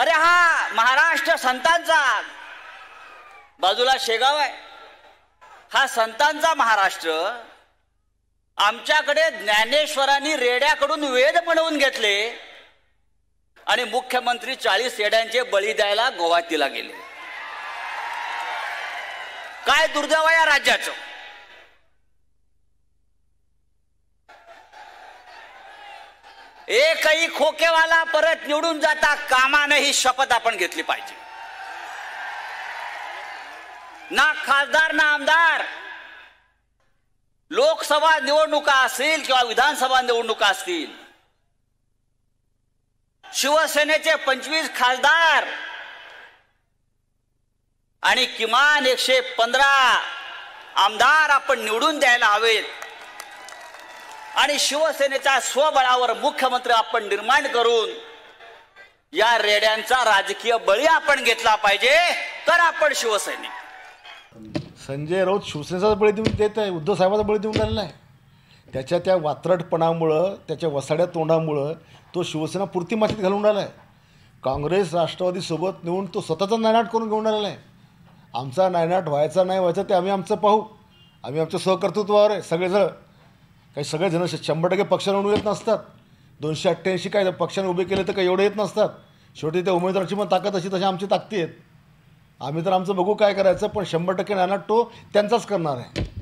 अरे हा महाराष्ट्र संतांचा बाजूला शेगाव आहे हा संतांचा महाराष्ट्र आमच्याकडे ज्ञानेश्वरांनी रेड्याकडून वेद बनवून घेतले आणि मुख्यमंत्री चाळीस रेड्यांचे बळी द्यायला गोवातीला गेले काय दुर्दैव या राज्याचं एकही खोकेवाला परत निवडून जाता कामाने ही शपथ आपण घेतली पाहिजे ना खासदार ना आमदार लोकसभा निवडणुका असतील किंवा विधानसभा निवडणुका असतील शिवसेनेचे पंचवीस खासदार आणि किमान एकशे पंधरा आमदार आपण निवडून द्यायला हवेत आणि शिवसेनेच्या स्वबळावर मुख्यमंत्री आपण निर्माण करून या रेड्यांचा राजकीय बळी आपण घेतला पाहिजे तर आपण शिवसैनिक संजय राऊत शिवसेनेचा बळी देऊन देत आहे उद्धव साहेबांचा बळी देऊन राहिला आहे त्याच्या त्या वात्रटपणामुळं त्याच्या वसाड्या तोंडामुळं तो शिवसेना पुरती मातीत घालून राहिला आहे काँग्रेस राष्ट्रवादीसोबत नेऊन तो स्वतःचा नायनाट करून घेऊन राहिला आहे आमचा नायनाट व्हायचा नाही व्हायचा ते आम्ही आमचं पाहू आम्ही आमच्या सहकर्तृत्वावर आहे सगळेजण काही सगळेजण शंभर टक्के पक्षाला उभे येत नसतात दोनशे अठ्ठ्याऐंशी काय पक्षाने उभे केले तर काही एवढे येत नसतात शेवटी त्या उमेदवाराची पण ताकद अशी तशी आमची ताकदी आहेत आम्ही तर आमचं बघू काय करायचं पण शंभर टक्के नाना तो त्यांचाच करणार आहे